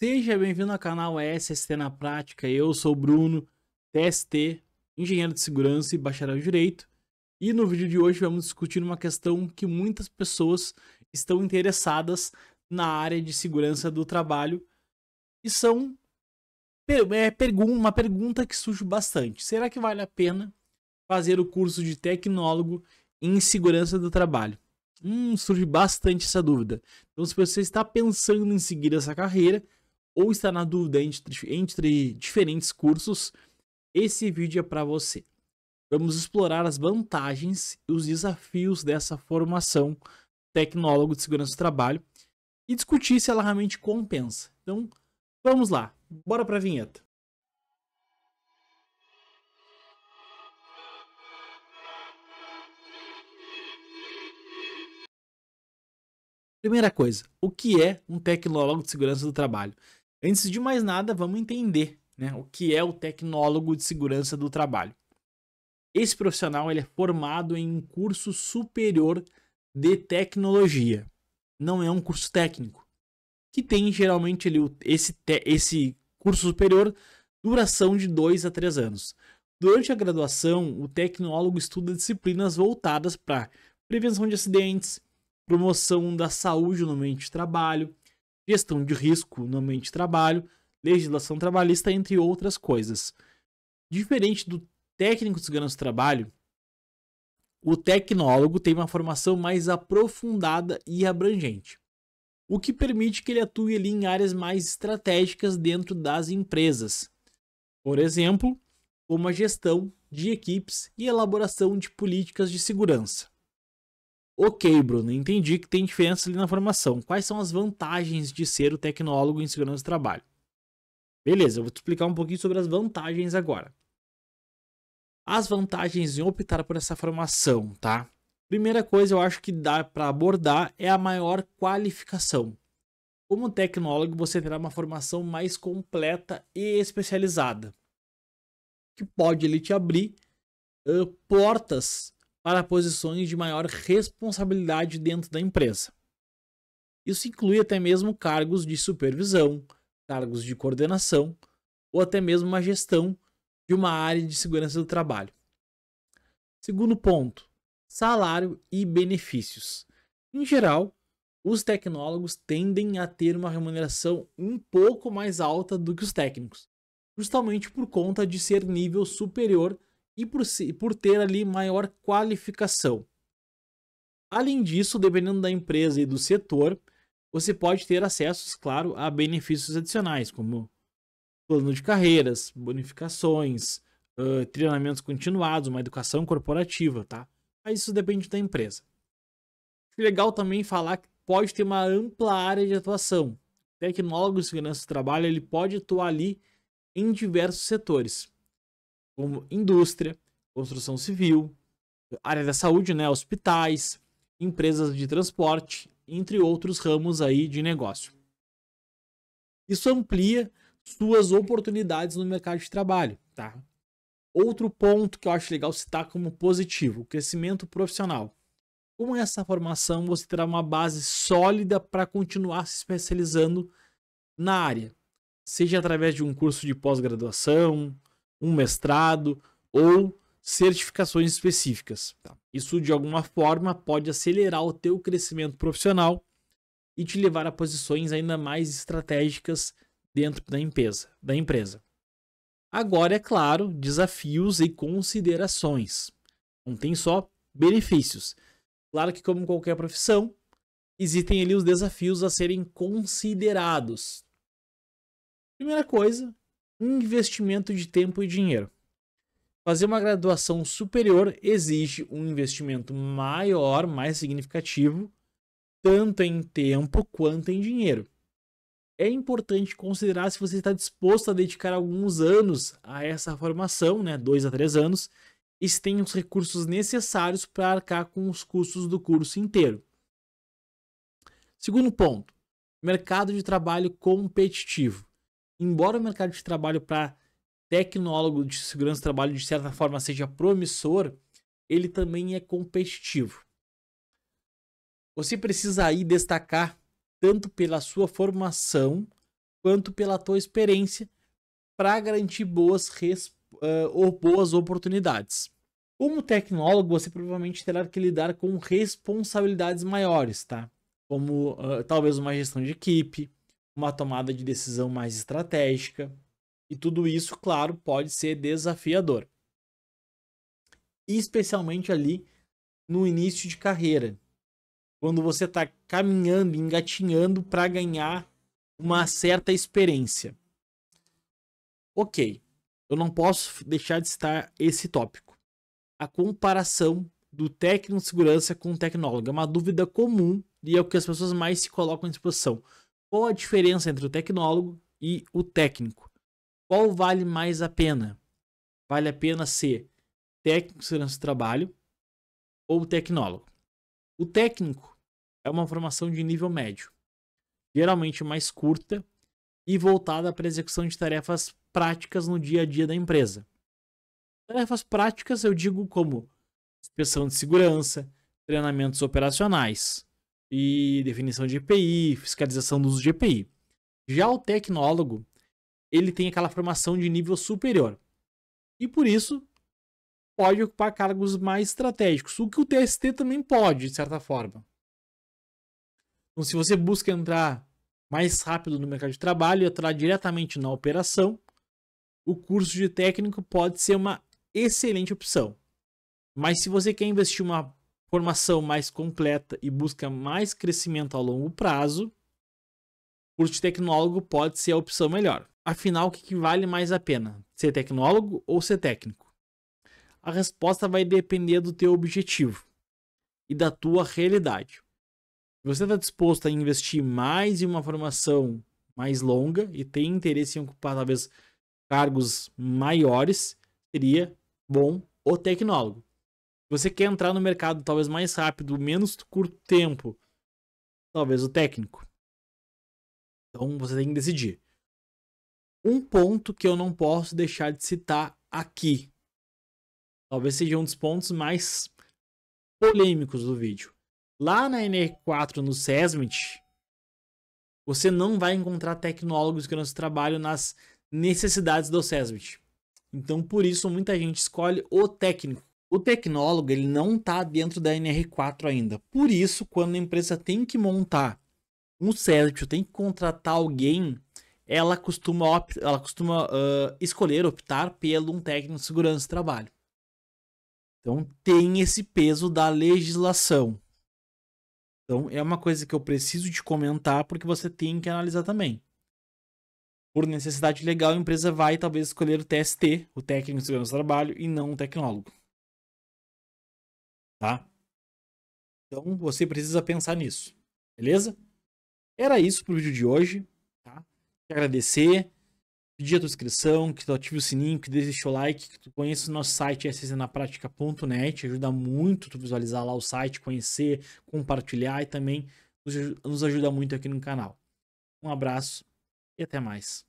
Seja bem-vindo ao canal SST na Prática. Eu sou o Bruno, TST, engenheiro de segurança e bacharel em direito. E no vídeo de hoje vamos discutir uma questão que muitas pessoas estão interessadas na área de segurança do trabalho e são é, uma pergunta que surge bastante. Será que vale a pena fazer o curso de tecnólogo em segurança do trabalho? Hum, surge bastante essa dúvida. Então, se você está pensando em seguir essa carreira, ou está na dúvida entre, entre diferentes cursos, esse vídeo é para você. Vamos explorar as vantagens e os desafios dessa formação tecnólogo de segurança do trabalho e discutir se ela realmente compensa. Então, vamos lá. Bora para a vinheta. Primeira coisa, o que é um tecnólogo de segurança do trabalho? Antes de mais nada, vamos entender né, o que é o tecnólogo de segurança do trabalho. Esse profissional ele é formado em um curso superior de tecnologia, não é um curso técnico, que tem geralmente ele, esse, esse curso superior duração de 2 a 3 anos. Durante a graduação, o tecnólogo estuda disciplinas voltadas para prevenção de acidentes, promoção da saúde no ambiente de trabalho, gestão de risco no ambiente de trabalho, legislação trabalhista, entre outras coisas. Diferente do técnico de segurança do trabalho, o tecnólogo tem uma formação mais aprofundada e abrangente, o que permite que ele atue ali em áreas mais estratégicas dentro das empresas. Por exemplo, como a gestão de equipes e elaboração de políticas de segurança. Ok, Bruno, entendi que tem diferença ali na formação. Quais são as vantagens de ser o tecnólogo em segurança do trabalho? Beleza, eu vou te explicar um pouquinho sobre as vantagens agora. As vantagens em optar por essa formação, tá? Primeira coisa eu acho que dá para abordar é a maior qualificação. Como tecnólogo, você terá uma formação mais completa e especializada, que pode ele te abrir uh, portas para posições de maior responsabilidade dentro da empresa. Isso inclui até mesmo cargos de supervisão, cargos de coordenação ou até mesmo uma gestão de uma área de segurança do trabalho. Segundo ponto, salário e benefícios. Em geral, os tecnólogos tendem a ter uma remuneração um pouco mais alta do que os técnicos, justamente por conta de ser nível superior e por, por ter ali maior qualificação. Além disso, dependendo da empresa e do setor, você pode ter acessos, claro, a benefícios adicionais, como plano de carreiras, bonificações, uh, treinamentos continuados, uma educação corporativa, tá? Mas isso depende da empresa. Legal também falar que pode ter uma ampla área de atuação. O tecnólogo de segurança do trabalho ele pode atuar ali em diversos setores como indústria, construção civil, área da saúde, né, hospitais, empresas de transporte, entre outros ramos aí de negócio. Isso amplia suas oportunidades no mercado de trabalho, tá? Outro ponto que eu acho legal citar como positivo, o crescimento profissional. Com essa formação, você terá uma base sólida para continuar se especializando na área, seja através de um curso de pós-graduação, um mestrado ou certificações específicas. Tá. Isso de alguma forma pode acelerar o teu crescimento profissional e te levar a posições ainda mais estratégicas dentro da empresa, da empresa. Agora, é claro, desafios e considerações. Não tem só benefícios. Claro que, como qualquer profissão, existem ali os desafios a serem considerados. Primeira coisa, investimento de tempo e dinheiro. Fazer uma graduação superior exige um investimento maior, mais significativo, tanto em tempo quanto em dinheiro. É importante considerar se você está disposto a dedicar alguns anos a essa formação, né, dois a três anos, e se tem os recursos necessários para arcar com os custos do curso inteiro. Segundo ponto, mercado de trabalho competitivo embora o mercado de trabalho para tecnólogo de segurança do trabalho de certa forma seja promissor, ele também é competitivo. Você precisa aí destacar tanto pela sua formação quanto pela tua experiência para garantir boas uh, ou boas oportunidades. Como tecnólogo, você provavelmente terá que lidar com responsabilidades maiores, tá? Como uh, talvez uma gestão de equipe, uma tomada de decisão mais estratégica, e tudo isso, claro, pode ser desafiador. Especialmente ali no início de carreira, quando você está caminhando, engatinhando para ganhar uma certa experiência. Ok, eu não posso deixar de citar esse tópico. A comparação do técnico de segurança com o tecnólogo é uma dúvida comum e é o que as pessoas mais se colocam à disposição. Qual a diferença entre o tecnólogo e o técnico? Qual vale mais a pena? Vale a pena ser técnico de segurança do trabalho ou tecnólogo? O técnico é uma formação de nível médio, geralmente mais curta e voltada para a execução de tarefas práticas no dia a dia da empresa. Tarefas práticas eu digo como inspeção de segurança, treinamentos operacionais e definição de EPI, fiscalização do uso de EPI. Já o tecnólogo, ele tem aquela formação de nível superior. E por isso, pode ocupar cargos mais estratégicos, o que o TST também pode, de certa forma. Então, se você busca entrar mais rápido no mercado de trabalho e entrar diretamente na operação, o curso de técnico pode ser uma excelente opção. Mas se você quer investir uma formação mais completa e busca mais crescimento a longo prazo, o tecnólogo pode ser a opção melhor. Afinal, o que vale mais a pena? Ser tecnólogo ou ser técnico? A resposta vai depender do teu objetivo e da tua realidade. Se você está disposto a investir mais em uma formação mais longa e tem interesse em ocupar talvez cargos maiores, seria bom o tecnólogo. Você quer entrar no mercado talvez mais rápido, menos curto tempo, talvez o técnico. Então você tem que decidir. Um ponto que eu não posso deixar de citar aqui. Talvez seja um dos pontos mais polêmicos do vídeo. Lá na NR4 no SESMIT, você não vai encontrar tecnólogos que não trabalham nas necessidades do SESMIT. Então, por isso, muita gente escolhe o técnico. O tecnólogo ele não está dentro da NR4 ainda. Por isso, quando a empresa tem que montar um cérebro, tem que contratar alguém, ela costuma, ela costuma uh, escolher, optar pelo um técnico de segurança do trabalho. Então tem esse peso da legislação. Então é uma coisa que eu preciso de comentar porque você tem que analisar também. Por necessidade legal, a empresa vai talvez escolher o TST, o técnico de segurança do trabalho, e não o tecnólogo tá? Então você precisa pensar nisso, beleza? Era isso pro vídeo de hoje, tá? Te agradecer, pedir a tua inscrição, que tu ative o sininho, que deixe o like, que tu conheça o nosso site scnapratica.net, ajuda muito tu visualizar lá o site, conhecer, compartilhar e também nos ajuda muito aqui no canal. Um abraço e até mais.